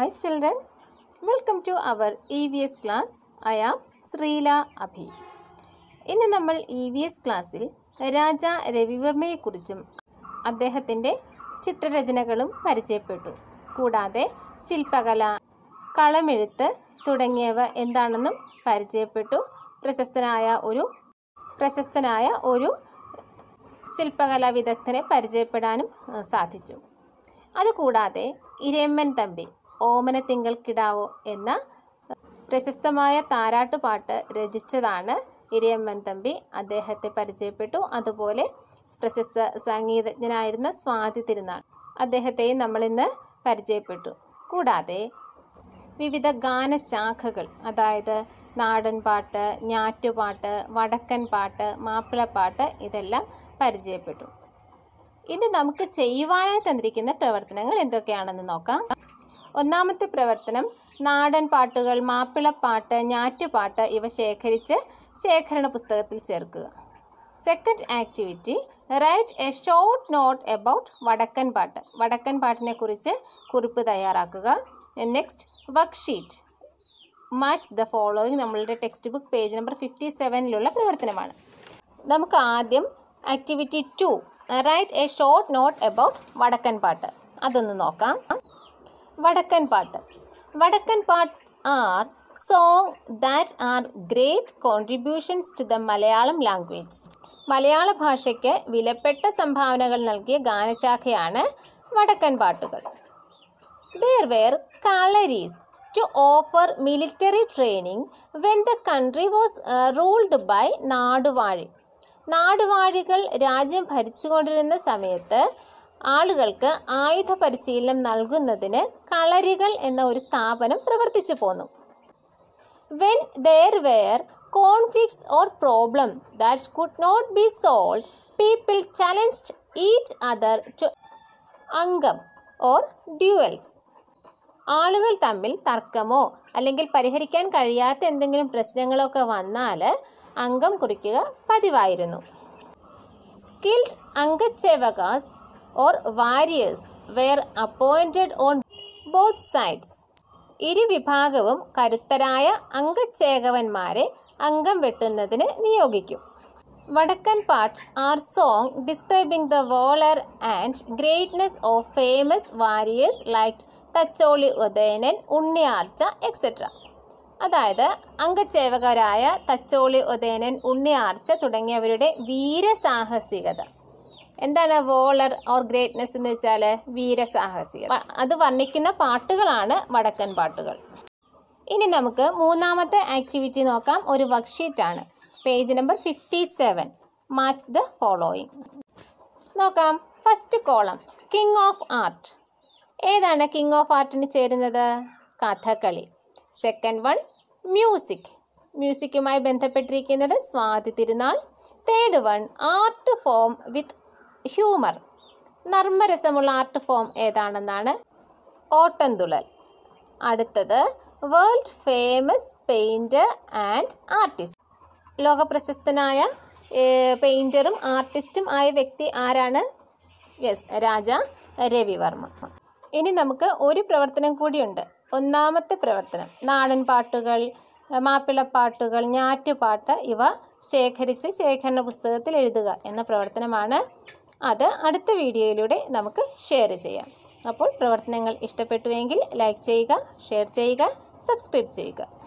Hi children, welcome to our EVS class. I am Srila Abhi. ഇന്ന് നമ്മൾ E V S ക്ലാസ്സിൽ രാജ രവിവർമ്മയെക്കുറിച്ചും അദ്ദേഹത്തിൻ്റെ ചിത്രരചനകളും പരിചയപ്പെട്ടു കൂടാതെ ശില്പകല കളമെഴുത്ത് തുടങ്ങിയവ എന്താണെന്നും പരിചയപ്പെട്ടു പ്രശസ്തനായ ഒരു പ്രശസ്തനായ ഒരു ശില്പകലാ വിദഗ്ധനെ പരിചയപ്പെടാനും സാധിച്ചു അതുകൂടാതെ ഇരയമ്മൻ തമ്പി ഓമനത്തിങ്കൾ കിടാവോ എന്ന പ്രശസ്തമായ താരാട്ടുപാട്ട് രചിച്ചതാണ് ഇരിയമ്മൻ തമ്പി അദ്ദേഹത്തെ പരിചയപ്പെട്ടു അതുപോലെ പ്രശസ്ത സംഗീതജ്ഞനായിരുന്ന സ്വാതി തിരുനാൾ അദ്ദേഹത്തെയും നമ്മളിന്ന് പരിചയപ്പെട്ടു കൂടാതെ വിവിധ ഗാനശാഖകൾ അതായത് നാടൻ പാട്ട് ഞാറ്റുപാട്ട് വടക്കൻ പാട്ട് മാപ്പിളപ്പാട്ട് ഇതെല്ലാം പരിചയപ്പെട്ടു ഇന്ന് നമുക്ക് ചെയ്യുവാനായി തന്നിരിക്കുന്ന പ്രവർത്തനങ്ങൾ എന്തൊക്കെയാണെന്ന് നോക്കാം ഒന്നാമത്തെ പ്രവർത്തനം നാടൻ പാട്ടുകൾ മാപ്പിളപ്പാട്ട് ഞാറ്റുപാട്ട് ഇവ ശേഖരിച്ച് ശേഖരണ പുസ്തകത്തിൽ ചേർക്കുക second activity write a short note about Vadakkan പാട്ട് വടക്കൻ പാട്ടിനെ കുറിച്ച് കുറിപ്പ് തയ്യാറാക്കുക next work sheet match the following നമ്മളുടെ text book page number fifty സെവനിലുള്ള പ്രവർത്തനമാണ് നമുക്ക് ആദ്യം activity two write a short note about Vadakkan pattu അതൊന്ന് നോക്കാം വടക്കൻ പാട്ട് Vadakkan pattu are song that are great contributions to the Malayalam language മലയാള ഭാഷയ്ക്ക് വിലപ്പെട്ട സംഭാവനകൾ നൽകിയ ഗാനശാഖയാണ് വടക്കൻ പാട്ടുകൾ there were കളരീസ് to offer military training when the country was ruled by naduvazhi നാടുവാഴികൾ രാജ്യം ഭരിച്ചുകൊണ്ടിരുന്ന സമയത്ത് ആളുകൾക്ക് ആയുധ പരിശീലനം നൽകുന്നതിന് കളരികൾ എന്ന ഒരു സ്ഥാപനം പ്രവർത്തിച്ചു പോന്നു when there were conflicts or problem that could not be solve people challenged each other to ankam or duels ആളുകൾ തമ്മിൽ തർക്കമോ അല്ലെങ്കിൽ പരിഹരിക്കാൻ കഴിയാത്ത എന്തെങ്കിലും പ്രശ്നങ്ങളൊക്കെ വന്നാൽ അംഗം കുറിക്കുക പതിവായിരുന്നു skilled ankachekavas or warriors were appointed on both sides ഇരുവിഭാഗവും കരുത്തരായ അംഗച്ചേകവന്മാരെ അംഗം വെട്ടുന്നതിന് നിയോഗിക്കും Vadakkan pattu are song describing the valour and greatness of famous warriors like Thacholi Udayanan Unniyarcha etcetera അതായത് അംഗസേവകരായ തച്ചോളി ഉദയനൻ ഉണ്ണിയാർച്ച തുടങ്ങിയവരുടെ വീരസാഹസികത എന്താണ് വോളർ ഓർ ഗ്രേറ്റ്നെസ് എന്ന് വെച്ചാൽ വീരസാഹസികൾ അത് വർണ്ണിക്കുന്ന പാട്ടുകളാണ് വടക്കൻ പാട്ടുകൾ ഇനി നമുക്ക് മൂന്നാമത്തെ ആക്ടിവിറ്റി നോക്കാം ഒരു വർക്ക്ഷീറ്റാണ് page number fifty seven match the following നോക്കാം first column king of art ഏതാണ് കിങ് ഓഫ് ആർട്ടിന് ചേരുന്നത് കഥകളി സെക്കൻഡ് വൺ മ്യൂസിക് മ്യൂസിക്കുമായി ബന്ധപ്പെട്ടിരിക്കുന്നത് Swathi Thirunal third one art form with humour നർമ്മരസമുള്ള ആർട്ട് ഫോം ഏതാണെന്നാണ് ഓട്ടന്തുളൽ അടുത്തത് world famous painter and artist ലോകപ്രശസ്തനായ പെയിൻറ്ററും ആർട്ടിസ്റ്റും ആയ വ്യക്തി ആരാണ് യെസ് രാജ രവിവർമ്മ ഇനി നമുക്ക് ഒരു പ്രവർത്തനം കൂടിയുണ്ട് ഒന്നാമത്തെ പ്രവർത്തനം നാടൻ പാട്ടുകൾ മാപ്പിളപ്പാട്ടുകൾ ഞാറ്റുപാട്ട് ഇവ ശേഖരിച്ച് ശേഖരണ പുസ്തകത്തിൽ എഴുതുക എന്ന പ്രവർത്തനമാണ് അത് അടുത്ത വീഡിയോയിലൂടെ നമുക്ക് ഷെയർ ചെയ്യാം അപ്പോൾ പ്രവർത്തനങ്ങൾ ഇഷ്ടപ്പെട്ടുവെങ്കിൽ ലൈക്ക് ചെയ്യുക ഷെയർ ചെയ്യുക സബ്സ്ക്രൈബ് ചെയ്യുക